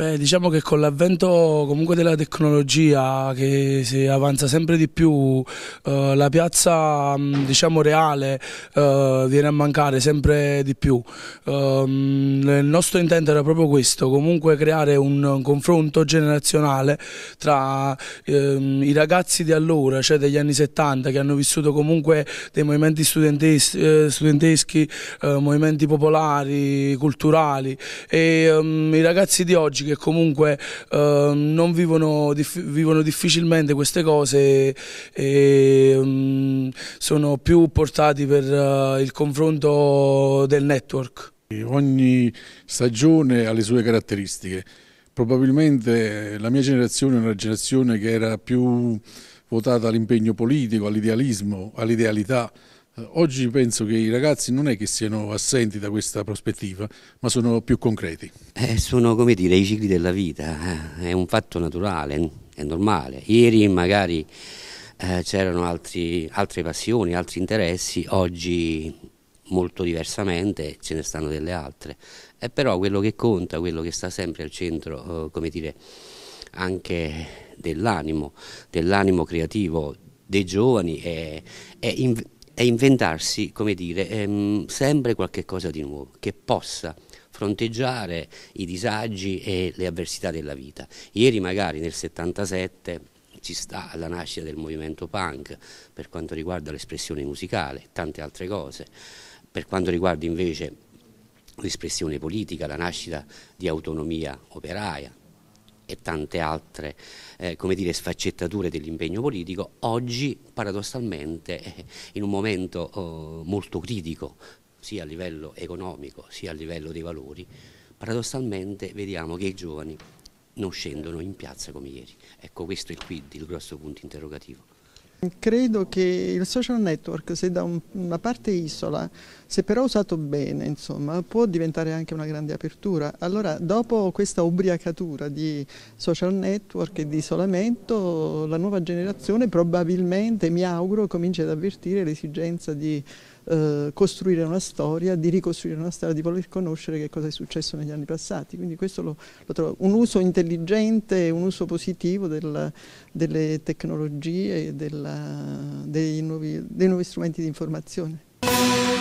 Beh, diciamo che con l'avvento comunque della tecnologia che si avanza sempre di più, eh, la piazza mm, diciamo reale eh, viene a mancare sempre di più. Eh, il nostro intento era proprio questo, comunque creare un, confronto generazionale tra ehm, i ragazzi di allora, cioè degli anni 70, che hanno vissuto comunque dei movimenti eh, studenteschi, eh, movimenti popolari, culturali, e ehm, i ragazzi di oggi che che comunque eh, non vivono, dif vivono, difficilmente queste cose e um, sono più portati per uh, il confronto del network. Ogni stagione ha le sue caratteristiche. Probabilmente la mia generazione è una generazione che era più votata all'impegno politico, all'idealismo, all'idealità, eh, oggi penso che i ragazzi non è che siano assenti da questa prospettiva, ma sono più concreti. Eh, sono come dire i cicli della vita, eh. è un fatto naturale, è normale. Ieri magari eh, c'erano altre passioni, altri interessi, oggi molto diversamente ce ne stanno delle altre. È eh, però quello che conta, quello che sta sempre al centro, come dire, anche dell'animo, dell'animo creativo dei giovani è, è è inventarsi, come dire, ehm, sempre qualche cosa di nuovo che possa fronteggiare i disagi e le avversità della vita. Ieri magari nel 77 ci sta alla nascita del movimento punk per quanto riguarda l'espressione musicale, e tante altre cose, per quanto riguarda invece l'espressione politica, la nascita di autonomia operaia, e tante altre eh, come dire, sfaccettature dell'impegno politico, oggi paradossalmente eh, in un momento eh, molto critico sia a livello economico sia a livello dei valori, paradossalmente vediamo che i giovani non scendono in piazza come ieri. Ecco questo è il quid, il grosso punto interrogativo. Credo che il social network, se da un, una parte isola, se però usato bene, insomma, può diventare anche una grande apertura. Allora, dopo questa ubriacatura di social network e di isolamento, la nuova generazione probabilmente, mi auguro, comincia ad avvertire l'esigenza di eh, costruire una storia, di ricostruire una storia, di voler conoscere che cosa è successo negli anni passati. Quindi questo lo, lo trovo un uso intelligente un uso positivo del, delle tecnologie e dei, nuovi, dei nuovi strumenti di informazione.